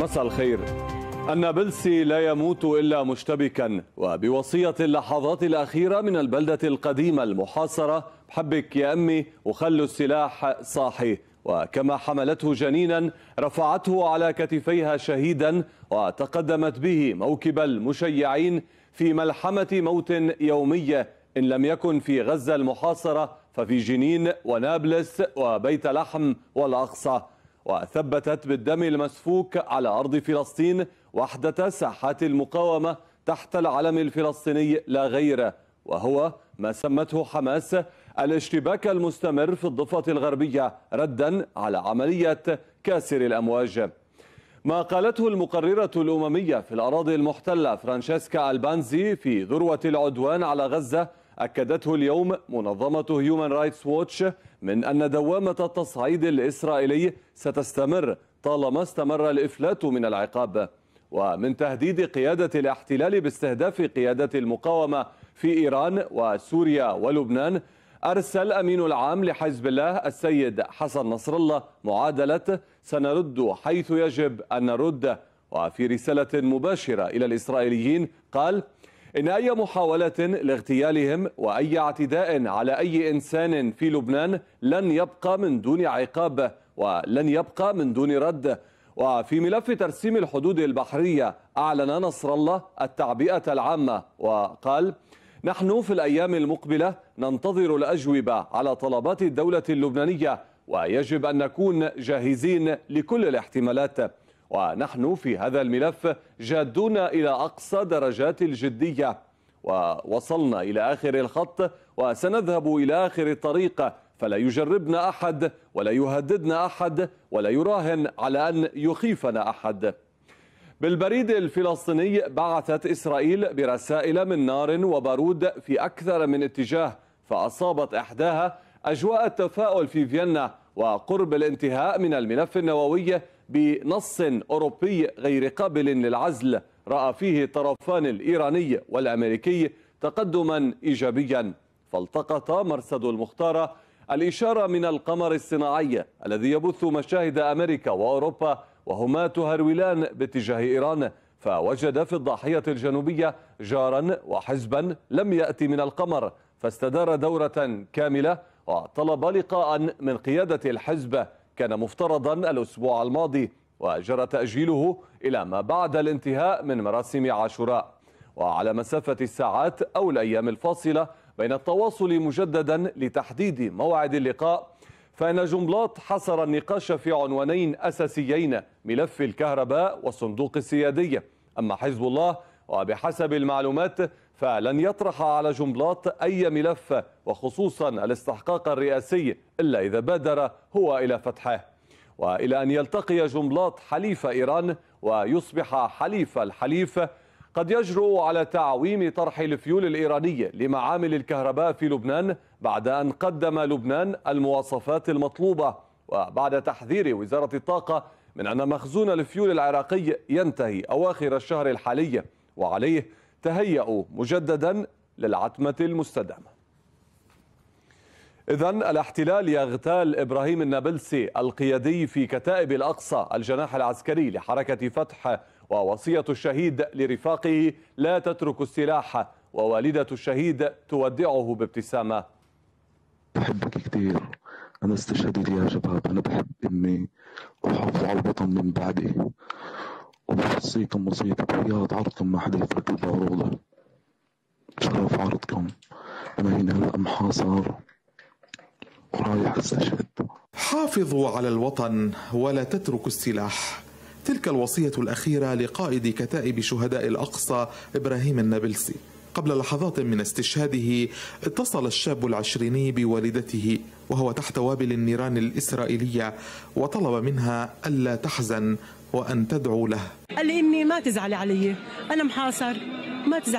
مساء الخير النابلسي لا يموت إلا مشتبكا وبوصية اللحظات الأخيرة من البلدة القديمة المحاصرة بحبك يا أمي وخلوا السلاح صاحي وكما حملته جنينا رفعته على كتفيها شهيدا وتقدمت به موكب المشيعين في ملحمة موت يومية إن لم يكن في غزة المحاصرة ففي جنين ونابلس وبيت لحم والأقصى وثبتت بالدم المسفوك على أرض فلسطين وحدة ساحات المقاومة تحت العلم الفلسطيني لا غير وهو ما سمته حماس الاشتباك المستمر في الضفة الغربية ردا على عملية كاسر الأمواج ما قالته المقررة الأممية في الأراضي المحتلة فرانشيسكا ألبانزي في ذروة العدوان على غزة أكدته اليوم منظمة هيومان رايتس ووتش من أن دوامة التصعيد الإسرائيلي ستستمر طالما استمر الإفلات من العقاب ومن تهديد قيادة الاحتلال باستهداف قيادة المقاومة في إيران وسوريا ولبنان أرسل أمين العام لحزب الله السيد حسن نصر الله معادلة سنرد حيث يجب أن نرد وفي رسالة مباشرة إلى الإسرائيليين قال إن أي محاولة لاغتيالهم وأي اعتداء على أي إنسان في لبنان لن يبقى من دون عقاب ولن يبقى من دون رد وفي ملف ترسيم الحدود البحرية أعلن نصر الله التعبئة العامة وقال نحن في الأيام المقبلة ننتظر الأجوبة على طلبات الدولة اللبنانية ويجب أن نكون جاهزين لكل الاحتمالات ونحن في هذا الملف جادون إلى أقصى درجات الجدية ووصلنا إلى آخر الخط وسنذهب إلى آخر الطريق فلا يجربنا أحد ولا يهددنا أحد ولا يراهن على أن يخيفنا أحد بالبريد الفلسطيني بعثت إسرائيل برسائل من نار وبارود في أكثر من اتجاه فأصابت إحداها أجواء التفاؤل في فيينا وقرب الانتهاء من الملف النووي بنص أوروبي غير قابل للعزل رأى فيه الطرفان الإيراني والأمريكي تقدما إيجابيا فالتقط مرصد المختارة الإشارة من القمر الصناعي الذي يبث مشاهد أمريكا وأوروبا وهما تهرولان باتجاه إيران فوجد في الضاحية الجنوبية جارا وحزبا لم يأتي من القمر فاستدار دورة كاملة وطلب لقاء من قيادة الحزب كان مفترضا الأسبوع الماضي وجرى تأجيله إلى ما بعد الانتهاء من مراسم عاشوراء وعلى مسافة الساعات أو الأيام الفاصلة بين التواصل مجددا لتحديد موعد اللقاء فإن جملات حصر النقاش في عنوانين أساسيين ملف الكهرباء والصندوق السيادي أما حزب الله وبحسب المعلومات فلن يطرح على جنبلاط أي ملف وخصوصا الاستحقاق الرئاسي إلا إذا بادر هو إلى فتحه وإلى أن يلتقي جنبلاط حليف إيران ويصبح حليف الحليف قد يجرؤ على تعويم طرح الفيول الإيراني لمعامل الكهرباء في لبنان بعد أن قدم لبنان المواصفات المطلوبة وبعد تحذير وزارة الطاقة من أن مخزون الفيول العراقي ينتهي أواخر الشهر الحالي وعليه تهيأوا مجددا للعتمة المستدامة إذا الاحتلال يغتال إبراهيم النابلسي القيادي في كتائب الأقصى الجناح العسكري لحركة فتح ووصية الشهيد لرفاقه لا تترك السلاح ووالدة الشهيد تودعه بابتسامة بحبك كثير أنا استشهدت يا شباب أنا بحب أمي وحافظ على الوطن من بعدي حسيتم بسيطة وياض عرضكم ما حدا يفرق البارودة شرف عرضكم أنا هنا هلا محاصر ورايح استشهد حافظوا على الوطن ولا تتركوا السلاح تلك الوصية الأخيرة لقائد كتائب شهداء الأقصى إبراهيم النابلسي قبل لحظات من استشهاده اتصل الشاب العشريني بوالدته وهو تحت وابل النيران الإسرائيلية وطلب منها ألا تحزن وأن تدعو له قال لي أمي ما تزعلي علي أنا محاصر ما تزعلي